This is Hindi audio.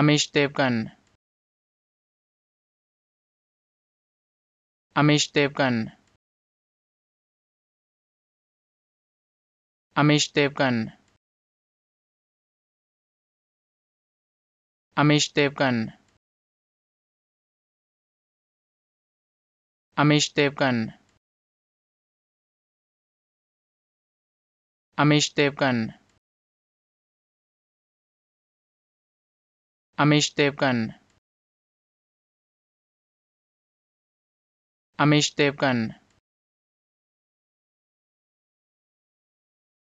अमीश देवगन अमीश देवगन अमीश देवगन अमीश देवगन अमीश देवगन अमीश देवगन अमिश देवगन अमिश देवगन